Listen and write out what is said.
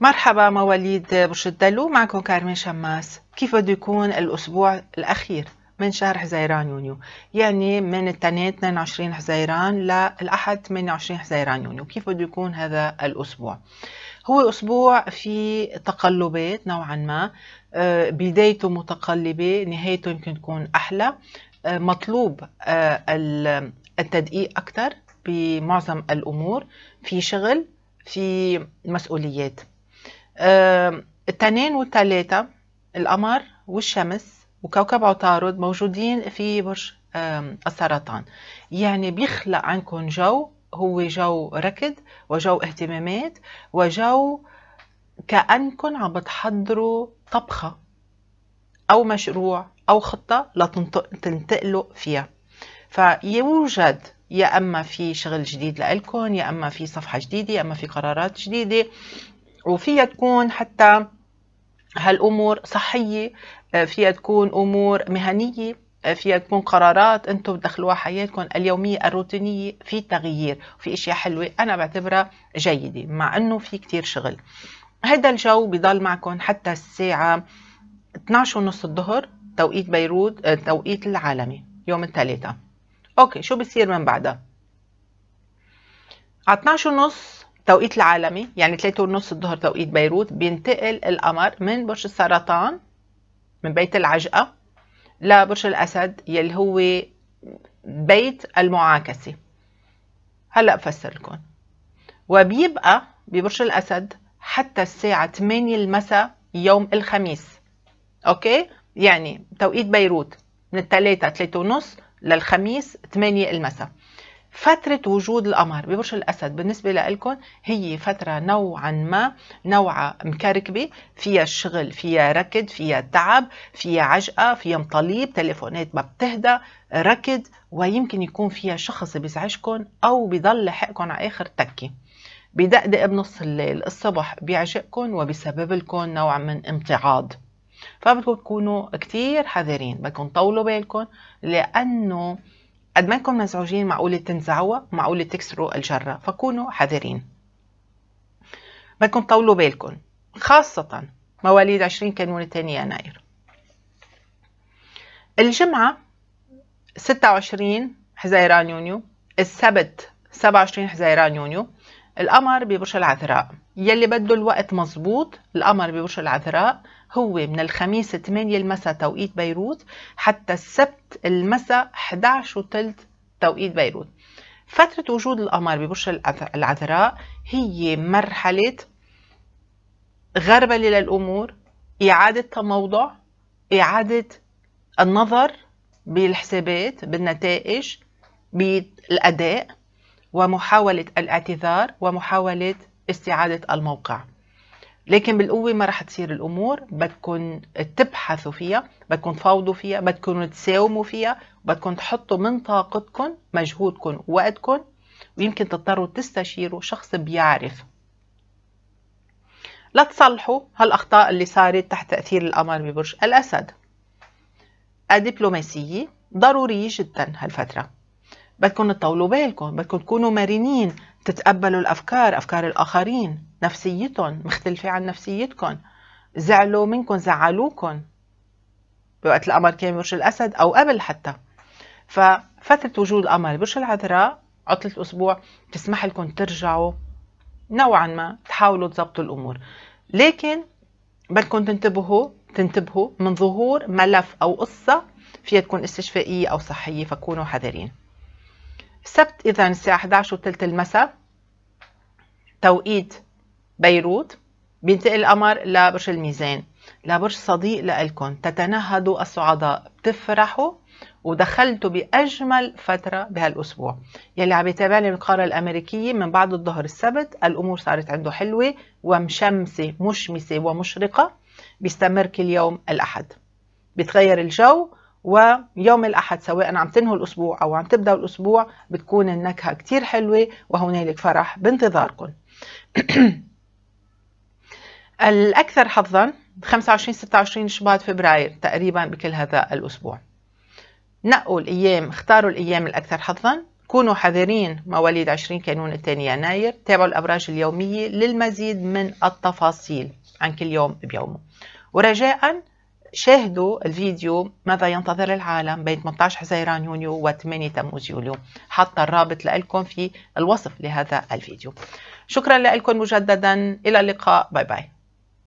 مرحبا مواليد برج الدلو معكم كارمين شماس كيف بده يكون الأسبوع الأخير من شهر حزيران يونيو يعني من الثاني 22 حزيران للأحد 28 حزيران يونيو كيف بده يكون هذا الأسبوع هو أسبوع في تقلبات نوعا ما آه، بدايته متقلبة نهايته يمكن تكون أحلى آه، مطلوب آه، التدقيق أكثر بمعظم الأمور في شغل في مسؤوليات التنين والتلاتة القمر والشمس وكوكب عطارد موجودين في برج السرطان يعني بيخلق عندكم جو هو جو ركض وجو اهتمامات وجو كأنكم عم بتحضروا طبخة أو مشروع أو خطة لتنتقلوا فيها فيوجد يا اما في شغل جديد لإلكم يا اما في صفحه جديده يا اما في قرارات جديده وفيها تكون حتى هالامور صحيه آه، فيها تكون امور مهنيه آه، فيها تكون قرارات انتم بتدخلوها حياتكم اليوميه الروتينيه في تغيير في اشياء حلوه انا بعتبرها جيده مع انه في كتير شغل هذا الجو بضل معكم حتى الساعه 12 ونص الظهر توقيت بيروت آه، توقيت العالمي يوم الثلاثاء اوكي شو بصير من بعدها على 12 ونص توقيت العالمي يعني 3 ونص الظهر توقيت بيروت بينتقل القمر من برج السرطان من بيت العجقة لبرج الأسد يلي هو بيت المعاكسة هلا بفسر لكم وبيبقى ببرج الأسد حتى الساعة 8 المساء يوم الخميس أوكي يعني توقيت بيروت من الثلاثة 3 ونص للخميس 8 المساء فترة وجود القمر ببرج الأسد بالنسبة لكم هي فترة نوعا ما نوعا مكركبة فيها شغل فيها ركض فيها تعب فيها عجقة فيها مطليب تليفونات ما بتهدى ركض ويمكن يكون فيها شخص بيزعجكم أو بيضل لحقكم على آخر تكة بدقدق بنص الليل الصبح بيعجقكم وبيسبب لكم نوع من امتعاض فبدكم تكونوا كتير حذرين بدكم طولوا بالكم لأنه قد ما نكون مزعوجين معقولة تنزعوا معقولة تكسروا الجرة فكونوا حذرين بدكم طولوا بالكم خاصة مواليد 20 كانون الثاني يناير الجمعة 26 حزيران يونيو السبت 27 حزيران يونيو القمر ببرج العذراء يلي بده الوقت مزبوط القمر ببرج العذراء هو من الخميس 8 المساء توقيت بيروت حتى السبت المساء 11 وثلث توقيت بيروت فترة وجود القمر ببرج العذراء هي مرحلة غربلة للأمور إعادة تموضع إعادة النظر بالحسابات بالنتائج بالأداء ومحاولة الاعتذار ومحاولة استعادة الموقع لكن بالقوة ما رح تصير الأمور بدكم تبحثوا فيها بدكم تفاوضوا فيها بدكم تساوموا فيها بدكم تحطوا من طاقتكم مجهودكم وقتكن ويمكن تضطروا تستشيروا شخص بيعرف لا تصلحوا هالأخطاء اللي صارت تحت تأثير القمر ببرج الأسد الدبلوماسية ضرورية جدا هالفترة بدكم تطولوا بالكم بدكم تكونوا مرنين تتقبلوا الأفكار أفكار الآخرين نفسيتهم مختلفة عن نفسيتكم زعلوا منكم زعلوكم بوقت القمر كان برج الأسد أو قبل حتى ففترة وجود القمر برج العذراء عطلة أسبوع تسمح لكم ترجعوا نوعا ما تحاولوا تضبطوا الأمور لكن بدكم تنتبهوا تنتبهوا من ظهور ملف أو قصة فيها تكون استشفائية أو صحية فكونوا حذرين السبت إذا الساعة 11 وثلث المساء توقيت بيروت بينتقل القمر لبرج الميزان لبرج صديق لإلكم تتنهدوا الصعداء بتفرحوا ودخلتوا بأجمل فترة بهالأسبوع يلي عم يتابعني بالقارة الأمريكية من بعد الظهر السبت الأمور صارت عنده حلوة ومشمسة مشمسة ومشرقة بيستمر كل يوم الأحد بيتغير الجو ويوم الأحد سواء عم تنهوا الأسبوع أو عم تبدأوا الأسبوع بتكون النكهة كثير حلوة وهنالك فرح بانتظاركم الأكثر حظا 25 26 شباط فبراير تقريبا بكل هذا الأسبوع نقوا الأيام اختاروا الأيام الأكثر حظا كونوا حذرين مواليد 20 كانون الثاني يناير تابعوا الأبراج اليومية للمزيد من التفاصيل عن كل يوم بيومه ورجاء شاهدوا الفيديو ماذا ينتظر العالم بين 18 حزيران يونيو و 8 تموز يوليو حتى الرابط لكم في الوصف لهذا الفيديو شكرا لكم مجددا إلى اللقاء باي باي